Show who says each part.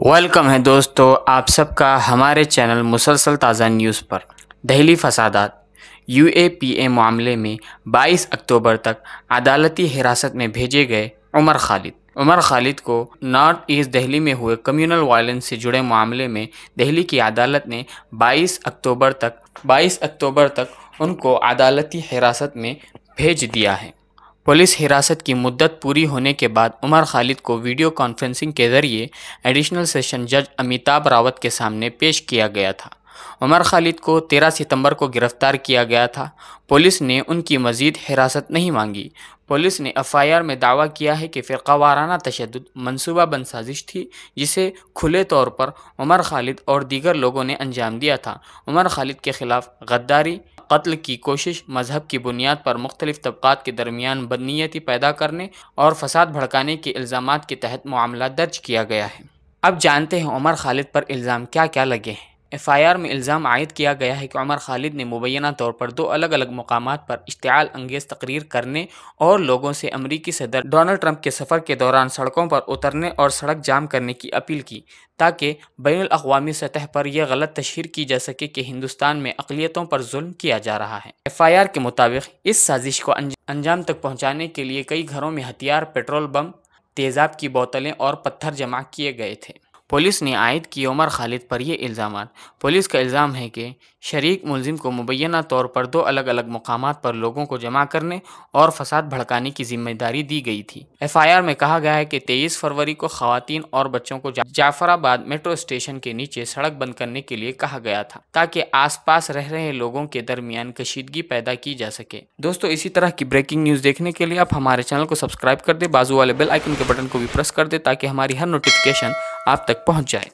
Speaker 1: welcome है दोस्तों आप सबका हमारे चैनल मुसलसल ताज़ा न्यूज़ पर दहली फसादात यू ए पी ए मामले में 22 अक्टूबर तक अदालती हिरासत में भेजे गए उमर खालिद उमर खालिद को नॉर्थ ईस्ट दिल्ली में हुए कम्युनल वायलेंस से जुड़े मामले में दिल्ली की अदालत ने 22 अक्टूबर तक 22 अक्टूबर तक उनको अदालती हिरासत में भेज दिया है पुलिस हिरासत की मुद्दत पूरी होने के बाद उमर खालिद को वीडियो कॉन्फ्रेंसिंग के जरिए एडिशनल सेशन जज अमिताभ रावत के सामने पेश किया गया था उमर खालिद को 13 सितंबर को गिरफ्तार किया गया था पुलिस ने उनकी मजीद हिरासत नहीं मांगी पुलिस ने एफआईआर में दावा किया है कि फ़िरका वाराना तशद मनसूबा बंद साजिश थी जिसे खुले तौर पर उमर खालिद और दीगर लोगों ने अंजाम दिया था उमर खालिद के ख़िलाफ़ गद्दारी कत्ल की कोशिश मजहब की बुनियाद पर मुख्तलिफ तबक़ात के दरमियान बदनीति पैदा करने और फसाद भड़काने के इल्ज़ाम के तहत मामला दर्ज किया गया है अब जानते हैं उमर खालिद पर इल्ज़ाम क्या क्या लगे हैं एफआईआर में इल्ज़ाम आयद किया गया है कि उमर खालिद ने मुबैना तौर पर दो अलग अलग मकाम पर इश्तियाल अंगेज तकरीर करने और लोगों से अमरीकी सदर डोनाल्ड ट्रंप के सफ़र के दौरान सड़कों पर उतरने और सड़क जाम करने की अपील की ताकि बैन अवी सतह पर यह गलत तशहर की जा सके कि हिंदुस्तान में अकलीतों पर जुल्म किया जा रहा है एफ आई आर के मुताबिक इस साजिश को अंजाम तक पहुँचाने के लिए कई घरों में हथियार पेट्रोल बम तेज़ाब की बोतलें और पत्थर जमा किए गए थे पुलिस ने आयद की उमर खालिद पर ये इल्ज़ाम पुलिस का इल्ज़ाम है कि शरीक मुलजिम को मुबैना तौर पर दो अलग अलग मकाम पर लोगों को जमा करने और फसाद भड़काने की जिम्मेदारी दी गई थी एफ आई आर में कहा गया है कि तेईस फरवरी को खातन और बच्चों को जाफराबाद मेट्रो स्टेशन के नीचे सड़क बंद करने के लिए कहा गया था ताकि आस पास रह रहे लोगों के दरमियान कशीदगी पैदा की जा सके दोस्तों इसी तरह की ब्रेकिंग न्यूज़ देखने के लिए आप हमारे चैनल को सब्सक्राइब कर दे बाजू वाले बेल आइकन के बटन को भी प्रेस कर दे ताकि हमारी हर नोटिफिकेशन आप तक पहुंच जाए